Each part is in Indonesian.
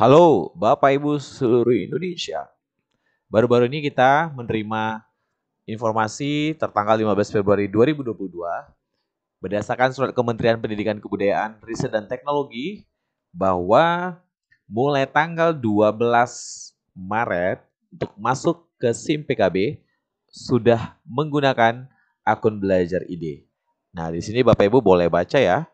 Halo Bapak Ibu seluruh Indonesia. Baru-baru ini kita menerima informasi tertanggal 15 Februari 2022 berdasarkan surat Kementerian Pendidikan Kebudayaan, Riset dan Teknologi bahwa mulai tanggal 12 Maret untuk masuk ke SIM PKB sudah menggunakan akun Belajar ID. Nah, di sini Bapak Ibu boleh baca ya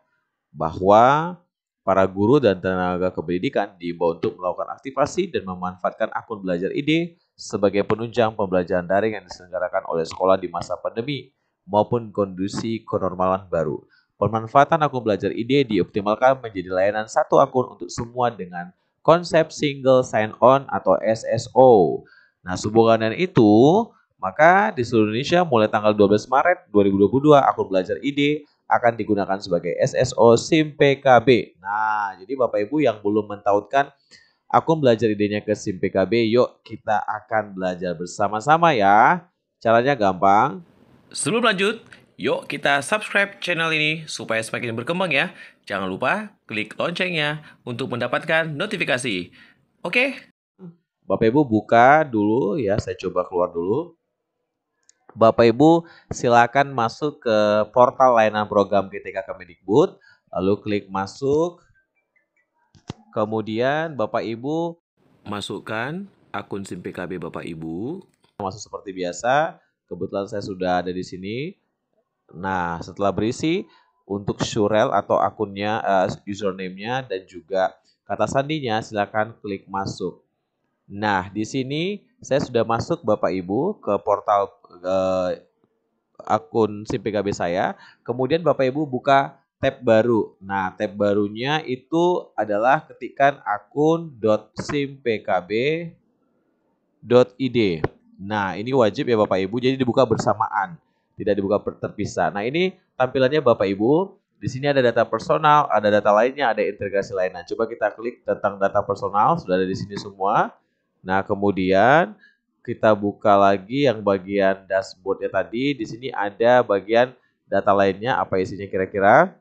bahwa Para guru dan tenaga kependidikan diimbau untuk melakukan aktivasi dan memanfaatkan akun belajar ide sebagai penunjang pembelajaran daring yang diselenggarakan oleh sekolah di masa pandemi maupun kondisi kenormalan baru. Pemanfaatan akun belajar ide dioptimalkan menjadi layanan satu akun untuk semua dengan konsep single sign-on atau SSO. Nah, sehubungan dengan itu, maka di seluruh Indonesia mulai tanggal 12 Maret 2022 akun belajar ide akan digunakan sebagai SSO SIM PKB. Nah, jadi Bapak Ibu yang belum mentautkan akun belajar idenya ke SIM PKB, yuk kita akan belajar bersama-sama ya. Caranya gampang. Sebelum lanjut, yuk kita subscribe channel ini supaya semakin berkembang ya. Jangan lupa klik loncengnya untuk mendapatkan notifikasi. Oke? Okay? Bapak Ibu buka dulu ya, saya coba keluar dulu. Bapak Ibu silakan masuk ke portal layanan program GTK Kemendikbud, lalu klik masuk. Kemudian Bapak Ibu masukkan akun SIM PKB Bapak Ibu. Masuk seperti biasa. Kebetulan saya sudah ada di sini. Nah, setelah berisi untuk surel atau akunnya uh, username-nya dan juga kata sandinya silakan klik masuk. Nah, di sini saya sudah masuk Bapak Ibu ke portal eh, akun SIM PKB saya. Kemudian Bapak Ibu buka tab baru. Nah, tab barunya itu adalah ketikan akun.simpkb.id. Nah, ini wajib ya Bapak Ibu, jadi dibuka bersamaan, tidak dibuka terpisah. Nah, ini tampilannya Bapak Ibu. Di sini ada data personal, ada data lainnya, ada integrasi lainnya. Coba kita klik tentang data personal, sudah ada di sini semua. Nah, kemudian kita buka lagi yang bagian dashboardnya tadi. Di sini ada bagian data lainnya, apa isinya kira-kira?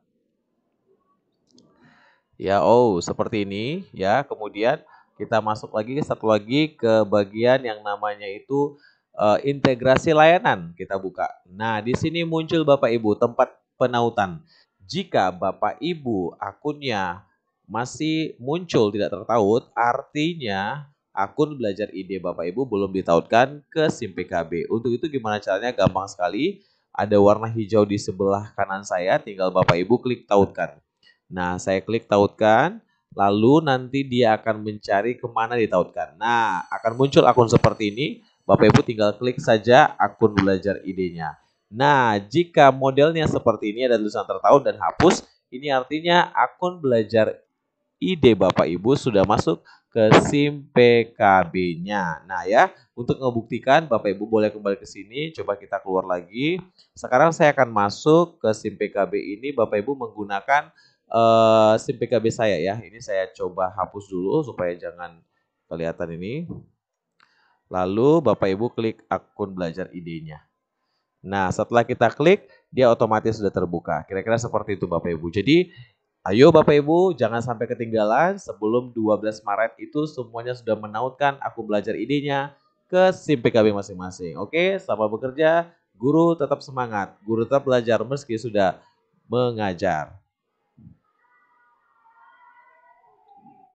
Ya, oh, seperti ini ya. Kemudian kita masuk lagi satu lagi ke bagian yang namanya itu uh, integrasi layanan kita buka. Nah, di sini muncul Bapak Ibu tempat penautan. Jika Bapak Ibu akunnya masih muncul tidak tertaut, artinya akun belajar ide Bapak Ibu belum ditautkan ke SIM PKB. Untuk itu gimana caranya? Gampang sekali. Ada warna hijau di sebelah kanan saya, tinggal Bapak Ibu klik tautkan. Nah, saya klik tautkan, lalu nanti dia akan mencari kemana ditautkan. Nah, akan muncul akun seperti ini. Bapak Ibu tinggal klik saja akun belajar idenya. Nah, jika modelnya seperti ini ada tulisan tertaut dan hapus, ini artinya akun belajar ide Bapak Ibu sudah masuk ke SIM PKB-nya. Nah ya, untuk membuktikan Bapak Ibu boleh kembali ke sini, coba kita keluar lagi. Sekarang saya akan masuk ke SIM PKB ini Bapak Ibu menggunakan uh, SIM PKB saya ya. Ini saya coba hapus dulu supaya jangan kelihatan ini. Lalu Bapak Ibu klik akun belajar ID-nya. Nah, setelah kita klik, dia otomatis sudah terbuka. Kira-kira seperti itu Bapak Ibu. Jadi, Ayo Bapak Ibu, jangan sampai ketinggalan sebelum 12 Maret itu semuanya sudah menautkan aku belajar idenya ke SIM PKB masing-masing. Oke, sama bekerja. Guru tetap semangat, guru tetap belajar meski sudah mengajar.